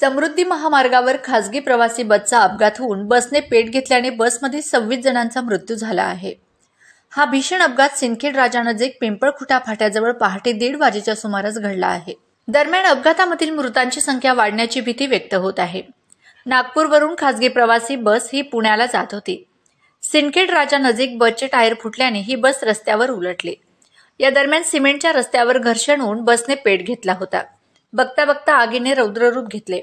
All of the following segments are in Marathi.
समृद्धी महामार्गावर खासगी प्रवासी बसचा अपघात होऊन बसने पेट घेतल्याने बसमध्ये सव्वीस जणांचा मृत्यू झाला आहे हा भीषण अपघात सिंदखेड राजानजीक पिंपळखुटा फाट्याजवळ पहाटे दीड वाजेच्या सुमारास घडला आहे दरम्यान अपघातामधील मृतांची संख्या वाढण्याची भीती व्यक्त होत आहे नागपूरवरून खासगी प्रवासी बस ही पुण्याला जात होती सिंदखेड राजा नजीक बसचे टायर फुटल्याने ही बस रस्त्यावर उलटली या दरम्यान सिमेंटच्या रस्त्यावर घर्षण होऊन बसने पेट घेतला होता बघता बघता आगीने रौद्ररूप घेतले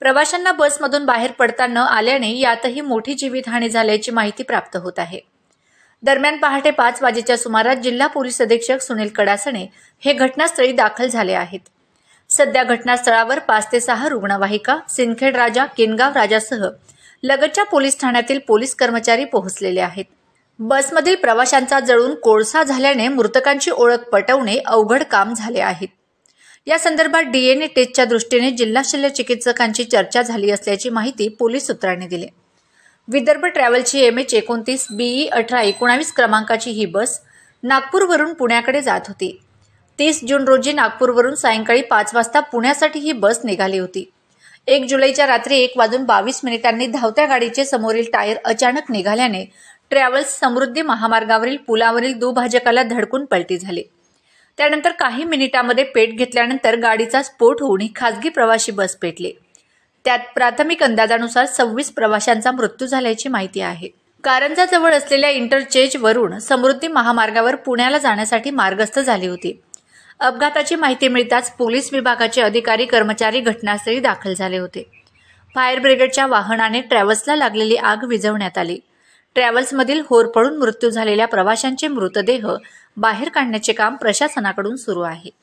प्रवाशांना बसमधून बाहेर पडता न आल्याने यातही मोठी जीवितहानी झाल्याची माहिती प्राप्त होत आहे दरम्यान पहाटे पाच वाजेच्या सुमारास जिल्हा पोलीस अधीक्षक सुनील कडासणे हे घटनास्थळी दाखल झाले आहेत सध्या घटनास्थळावर पाच ते सहा रुग्णवाहिका सिंदखेड राजा किनगाव राजासह लगतच्या पोलीस ठाण्यातील पोलीस कर्मचारी पोहोचलेले आहेत बसमधील प्रवाशांचा जळून कोळसा झाल्याने मृतकांची ओळख पटवणे अवघड काम झाले आहेत या संदर्भात डीएनए टेस्टच्या दृष्टीने जिल्हा शल्य चिकित्सकांची चर्चा झाली असल्याची माहिती पोलीस सूत्रांनी दिली विदर्भ ट्रॅव्हलची एम एच एकोणतीस बीई अठरा एकोणावीस क्रमांकाची ही बस नागपूरवरून पुण्याकडे जात होती तीस जून रोजी नागपूरवरून सायंकाळी पाच वाजता पुण्यासाठी ही बस निघाली होती एक जुलैच्या रात्री एक वाजून बावीस मिनिटांनी धावत्या गाडीचे समोरील टायर अचानक निघाल्याने ट्रॅव्हल्स समृद्धी महामार्गावरील पुलावरील दुभाजकाला धडकून पलटी झाली त्यानंतर काही मिनिटांमध्ये पेट घेतल्यानंतर गाडीचा स्फोट होऊन ही खाजगी प्रवाशी बस पेटली त्यात प्राथमिक अंदाजानुसार सव्वीस प्रवाशांचा मृत्यू झाल्याची माहिती आहे कारंजाजवळ असलेल्या इंटरचेंजवरून समृद्धी महामार्गावर पुण्याला जाण्यासाठी मार्गस्थ झाली होती अपघाताची माहिती मिळताच पोलीस विभागाचे अधिकारी कर्मचारी घटनास्थळी दाखल झाले होते फायर ब्रिगेडच्या वाहनाने ट्रॅव्हल्सला लागलेली आग विझवण्यात आली ट्रॅव्हल्समधील होरपळून मृत्यू झालेल्या प्रवाशांचे मृतदेह बाहेर काढण्याचे काम प्रशासनाकडून सुरू आहे